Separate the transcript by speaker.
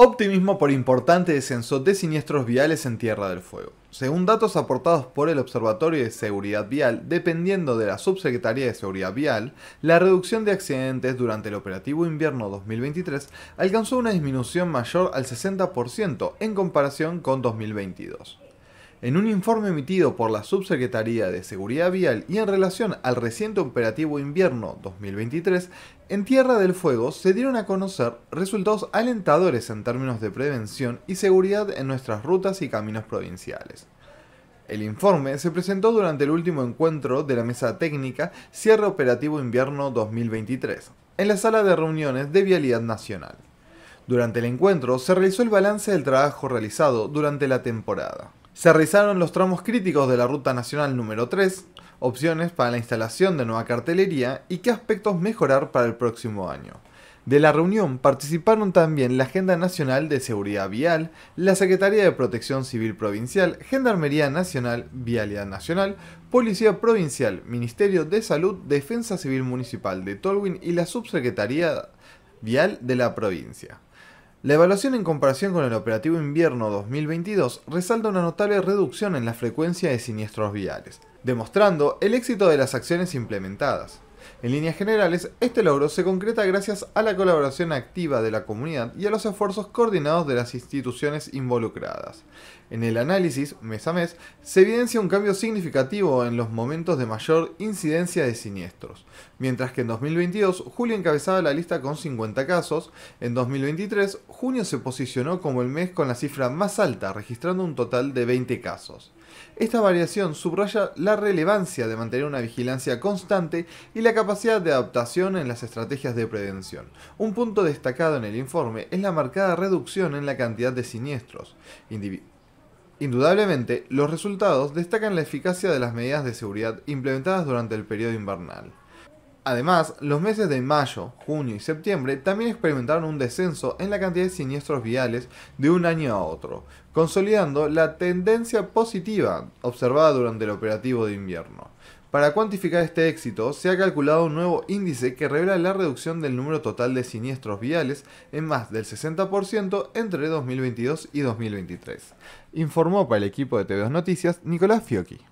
Speaker 1: Optimismo por importante descenso de siniestros viales en Tierra del Fuego. Según datos aportados por el Observatorio de Seguridad Vial, dependiendo de la Subsecretaría de Seguridad Vial, la reducción de accidentes durante el operativo invierno 2023 alcanzó una disminución mayor al 60% en comparación con 2022. En un informe emitido por la Subsecretaría de Seguridad Vial y en relación al reciente operativo invierno 2023, en Tierra del Fuego se dieron a conocer resultados alentadores en términos de prevención y seguridad en nuestras rutas y caminos provinciales. El informe se presentó durante el último encuentro de la Mesa Técnica Cierre Operativo Invierno 2023, en la sala de reuniones de Vialidad Nacional. Durante el encuentro se realizó el balance del trabajo realizado durante la temporada. Se realizaron los tramos críticos de la Ruta Nacional número 3, opciones para la instalación de nueva cartelería y qué aspectos mejorar para el próximo año. De la reunión participaron también la Agenda Nacional de Seguridad Vial, la Secretaría de Protección Civil Provincial, Gendarmería Nacional, Vialidad Nacional, Policía Provincial, Ministerio de Salud, Defensa Civil Municipal de Tolwin y la Subsecretaría Vial de la provincia. La evaluación en comparación con el operativo invierno 2022 resalta una notable reducción en la frecuencia de siniestros viales, demostrando el éxito de las acciones implementadas. En líneas generales, este logro se concreta gracias a la colaboración activa de la comunidad y a los esfuerzos coordinados de las instituciones involucradas. En el análisis, mes a mes, se evidencia un cambio significativo en los momentos de mayor incidencia de siniestros. Mientras que en 2022 julio encabezaba la lista con 50 casos, en 2023 junio se posicionó como el mes con la cifra más alta, registrando un total de 20 casos. Esta variación subraya la relevancia de mantener una vigilancia constante y la capacidad de adaptación en las estrategias de prevención. Un punto destacado en el informe es la marcada reducción en la cantidad de siniestros. Indudablemente, los resultados destacan la eficacia de las medidas de seguridad implementadas durante el periodo invernal. Además, los meses de mayo, junio y septiembre también experimentaron un descenso en la cantidad de siniestros viales de un año a otro, consolidando la tendencia positiva observada durante el operativo de invierno. Para cuantificar este éxito, se ha calculado un nuevo índice que revela la reducción del número total de siniestros viales en más del 60% entre 2022 y 2023. Informó para el equipo de TV2 Noticias Nicolás Fiocchi.